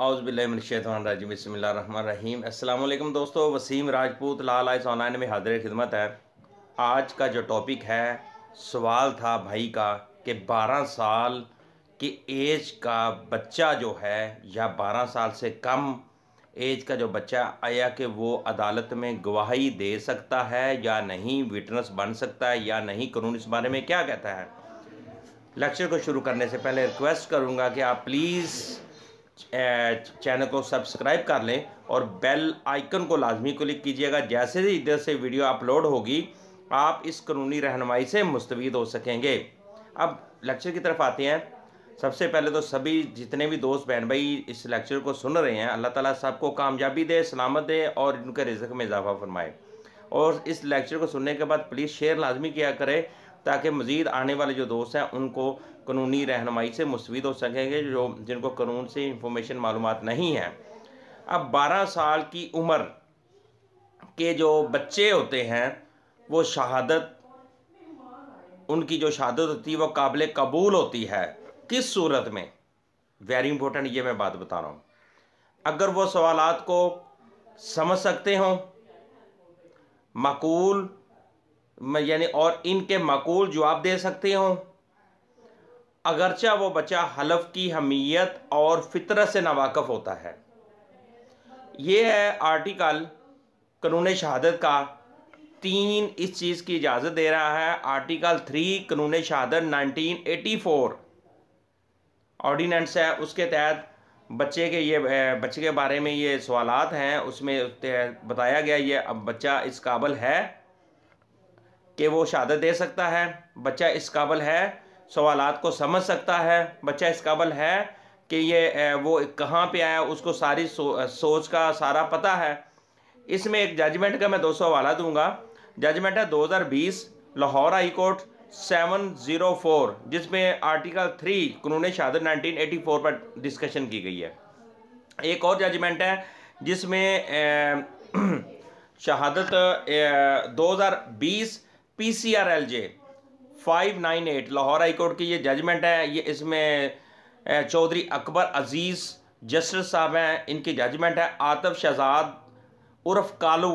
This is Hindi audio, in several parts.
अस्सलाम वालेकुम दोस्तों वसीम राजपूत लाल आइस ऑनलाइन में हाजिर खिदमत है आज का जो टॉपिक है सवाल था भाई का कि 12 साल की एज का बच्चा जो है या 12 साल से कम एज का जो बच्चा आया कि वो अदालत में गवाही दे सकता है या नहीं विटनेस बन सकता है या नहीं कानून इस बारे में क्या कहता है लेक्चर को शुरू करने से पहले रिक्वेस्ट करूँगा कि आप प्लीज़ चैनल को सब्सक्राइब कर लें और बेल आइकन को लाजमी क्लिक कीजिएगा जैसे ही इधर से वीडियो अपलोड होगी आप इस कानूनी रहनमाई से मुस्तविद हो सकेंगे अब लेक्चर की तरफ आते हैं सबसे पहले तो सभी जितने भी दोस्त बहन भाई इस लेक्चर को सुन रहे हैं अल्लाह ताला सबको कामयाबी दे सलामत दे और इनके रिजक में इजाफा फरमाए और इस लेक्चर को सुनने के बाद प्लीज़ शेयर लाजमी किया करें ताकि मज़ीद आने वाले जो दोस्त हैं उनको कानूनी रहनमाई से मुस्विद हो सकेंगे जो जिनको कानून से इंफॉर्मेशन मालूम नहीं है अब बारह साल की उम्र के जो बच्चे होते हैं वो शहादत उनकी जो शहादत होती है वो काबिल कबूल होती है किस सूरत में वेरी इंपॉर्टेंट ये मैं बात बता रहा हूँ अगर वो सवालात को समझ सकते हों मकूल यानी और इनके मकूल जवाब दे सकते हो अगरचा वो बच्चा हलफ की हमीयत और फितरत से नावाकफ़ होता है ये है आर्टिकल कानून शहादत का तीन इस चीज़ की इजाज़त दे रहा है आर्टिकल थ्री कानून शहादत 1984 ऑर्डिनेंस है उसके तहत बच्चे के ये बच्चे के बारे में ये सवालात हैं उसमें बताया गया ये अब बच्चा इस काबल है कि वो शहादत दे सकता है बच्चा इस काबल है सवाल को समझ सकता है बच्चा इस काबल है कि ये वो कहाँ पे आया उसको सारी सो, सोच का सारा पता है इसमें एक जजमेंट का मैं दो सौ हवाला दूंगा जजमेंट है 2020 लाहौर हाई कोर्ट 704 जिसमें आर्टिकल थ्री कानून शहादत 1984 पर डिस्कशन की गई है एक और जजमेंट है जिसमें शहादत 2020 P C R L J five nine eight Lahore court की ये जजमेंट है ये इसमें चौधरी अकबर अजीज़ जस्टिस साहब हैं इनकी जजमेंट है आतफ शहजाद उर्फ कालू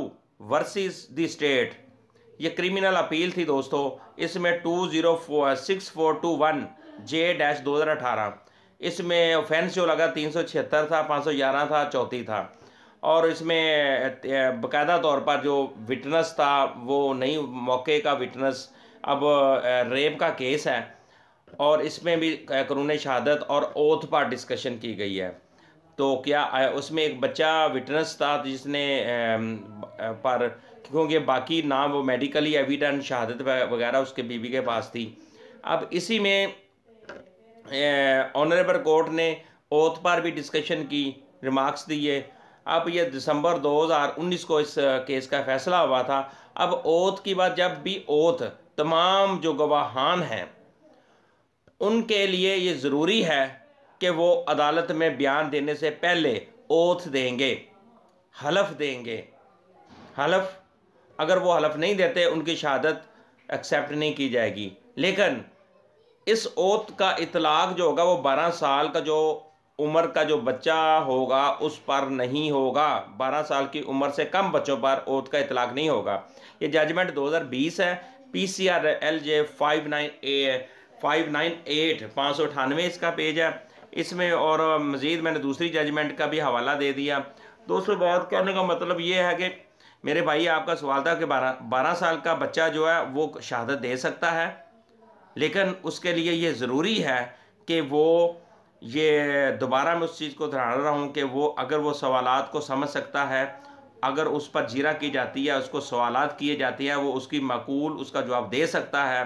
वर्सेस द स्टेट ये क्रिमिनल अपील थी दोस्तों इसमें two zero six four two one J dash दो हज़ार अठारह इसमें ऑफेंस जो लगा तीन सौ छिहत्तर था पाँच सौ ग्यारह था चौथी था और इसमें बकायदा तौर पर जो विटनेस था वो नहीं मौके का विटनेस अब रेप का केस है और इसमें भी करूने शहादत और ओथ पर डिस्कशन की गई है तो क्या उसमें एक बच्चा विटनेस था जिसने पर क्योंकि बाकी ना वो मेडिकली एविडेंट शहादत वगैरह उसके बीवी के पास थी अब इसी में ऑनरेबल कोर्ट ने ओथ पर भी डिस्कशन की रिमार्क्स दिए अब ये दिसंबर 2019 को इस केस का फैसला हुआ था अब ओथ की बात जब भी ओथ तमाम जो गवाहान हैं उनके लिए ये ज़रूरी है कि वो अदालत में बयान देने से पहले ओथ देंगे हलफ देंगे हलफ अगर वो हलफ नहीं देते उनकी शहादत एक्सेप्ट नहीं की जाएगी लेकिन इस ओत का इतलाक जो होगा वो बारह साल का जो उम्र का जो बच्चा होगा उस पर नहीं होगा 12 साल की उम्र से कम बच्चों पर ओत का इतलाक नहीं होगा ये जजमेंट 2020 है P C R L J five nine A five nine eight पाँच सौ अठानवे इसका पेज है इसमें और मज़ीद मैंने दूसरी जजमेंट का भी हवाला दे दिया दोस्तों बात करने का मतलब ये है कि मेरे भाई आपका सवाल था कि बारह बारह साल का बच्चा जो है वो शहादत दे सकता है लेकिन उसके लिए ये ज़रूरी है कि वो ये दोबारा मैं उस चीज़ को दोहरा रहा हूँ कि वो अगर वो सवालात को समझ सकता है अगर उस पर जीरा की जाती है उसको सवालात किए जाते हैं वो उसकी मकूल उसका जवाब दे सकता है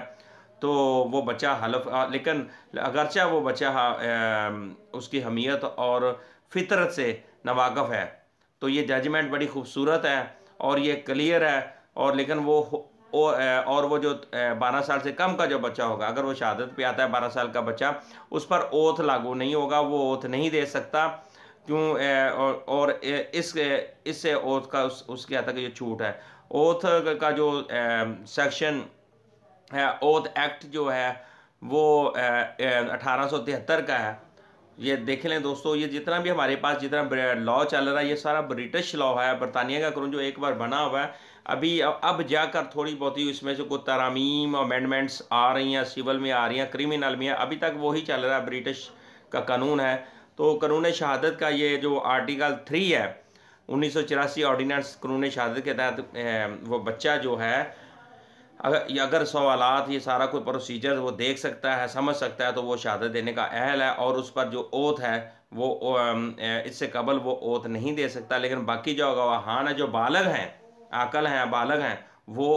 तो वो बच्चा हलफ लेकिन अगरचा वो बच्चा उसकी हमीयत और फितरत से नवाकफ है तो ये जजमेंट बड़ी खूबसूरत है और ये क्लियर है और लेकिन वो और वो जो बारह साल से कम का जो बच्चा होगा अगर वो शहादत पे आता है बारह साल का बच्चा उस पर ओथ लागू नहीं होगा वो ओथ नहीं दे सकता क्यों और, इस इससे ओथ का उस, उसके आता तक जो छूट है ओथ का जो सेक्शन है ओथ एक्ट जो है वो अठारह का है ये देख लें दोस्तों ये जितना भी हमारे पास जितना लॉ चल रहा है ये सारा ब्रिटिश लॉ है बरतानिया का करूँ जो एक बार बना हुआ है अभी अब जाकर थोड़ी बहुत ही उसमें से कुछ तरामीम अमेंडमेंट्स आ रही हैं सिविल में आ रही हैं क्रिमिनल में अभी तक वही चल रहा है ब्रिटिश का कानून है तो कानून शहादत का ये जो आर्टिकल थ्री है उन्नीस सौ चौरासी ऑर्डिनेंस कानून शहादत के तहत वो बच्चा जो है अगर अगर ये सारा कोई प्रोसीजर वो देख सकता है समझ सकता है तो वो शहादत देने का अहल है और उस पर जो ओथ है वो इससे कबल वो ओथ नहीं दे सकता लेकिन बाकी जो अगवाहान है जो बालग हैं अकल हैं बालग हैं वो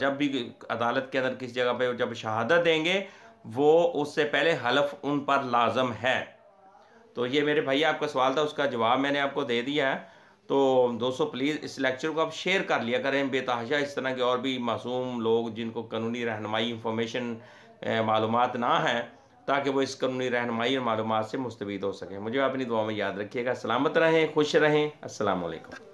जब भी अदालत के अंदर किसी जगह पे जब शहादत देंगे वो उससे पहले हलफ उन पर लाजम है तो ये मेरे भैया आपका सवाल था उसका जवाब मैंने आपको दे दिया है तो दोस्तों प्लीज़ इस लेक्चर को आप शेयर कर लिया करें बेतहाशा इस तरह के और भी मासूम लोग जिनको कानूनी रहनमाई इंफॉर्मेशन मालूम ना हैं ताकि वो इस कानूनी रहनमाई और मालूम से मुस्तविद हो सकें मुझे अपनी दुआ में याद रखिएगा सलामत रहें खुश रहें असलकम